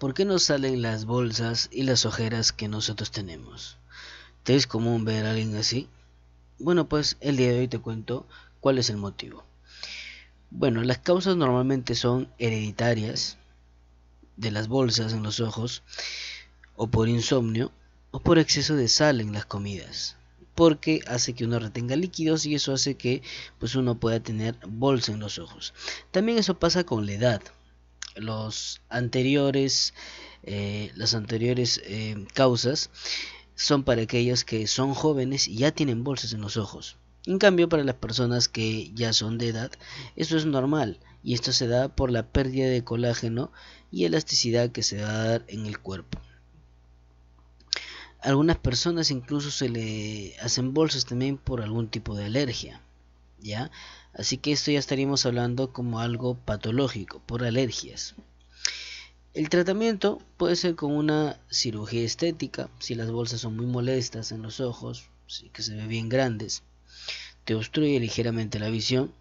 ¿Por qué no salen las bolsas y las ojeras que nosotros tenemos? ¿Te es común ver a alguien así? Bueno, pues el día de hoy te cuento cuál es el motivo. Bueno, las causas normalmente son hereditarias de las bolsas en los ojos, o por insomnio, o por exceso de sal en las comidas, porque hace que uno retenga líquidos y eso hace que pues uno pueda tener bolsa en los ojos. También eso pasa con la edad los anteriores, eh, las anteriores eh, causas son para aquellos que son jóvenes y ya tienen bolsas en los ojos. En cambio, para las personas que ya son de edad, eso es normal y esto se da por la pérdida de colágeno y elasticidad que se va a dar en el cuerpo. algunas personas incluso se le hacen bolsas también por algún tipo de alergia. ¿ya? Así que esto ya estaríamos hablando como algo patológico, por alergias. El tratamiento puede ser con una cirugía estética, si las bolsas son muy molestas en los ojos, si que se ve bien grandes, te obstruye ligeramente la visión,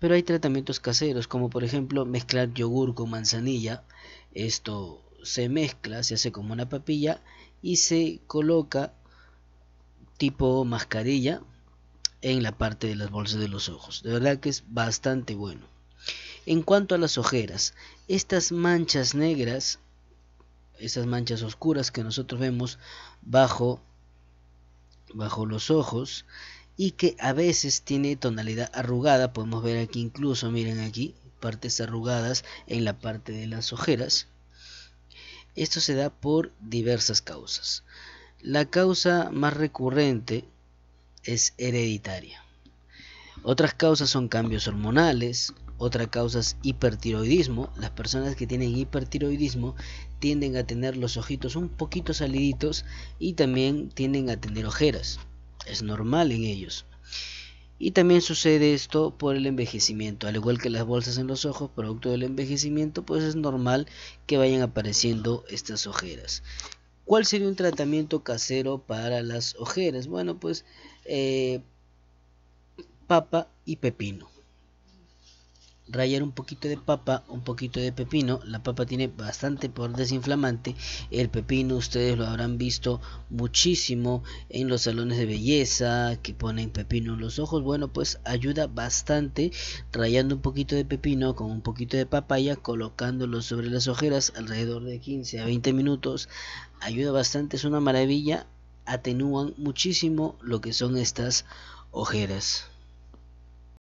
pero hay tratamientos caseros, como por ejemplo mezclar yogur con manzanilla, esto se mezcla, se hace como una papilla y se coloca tipo mascarilla en la parte de las bolsas de los ojos. De verdad que es bastante bueno. En cuanto a las ojeras, estas manchas negras, esas manchas oscuras que nosotros vemos bajo, bajo los ojos y que a veces tiene tonalidad arrugada, podemos ver aquí incluso, miren aquí, partes arrugadas en la parte de las ojeras. Esto se da por diversas causas. La causa más recurrente es hereditaria. Otras causas son cambios hormonales, otra causa es hipertiroidismo. Las personas que tienen hipertiroidismo tienden a tener los ojitos un poquito saliditos y también tienden a tener ojeras. Es normal en ellos. Y también sucede esto por el envejecimiento. Al igual que las bolsas en los ojos, producto del envejecimiento, pues es normal que vayan apareciendo estas ojeras. ¿Cuál sería un tratamiento casero para las ojeras? Bueno, pues eh, papa y pepino. Rayar un poquito de papa, un poquito de pepino. La papa tiene bastante poder desinflamante. El pepino ustedes lo habrán visto muchísimo en los salones de belleza que ponen pepino en los ojos. Bueno, pues ayuda bastante rayando un poquito de pepino con un poquito de papaya, colocándolo sobre las ojeras alrededor de 15 a 20 minutos. Ayuda bastante, es una maravilla atenúan muchísimo lo que son estas ojeras.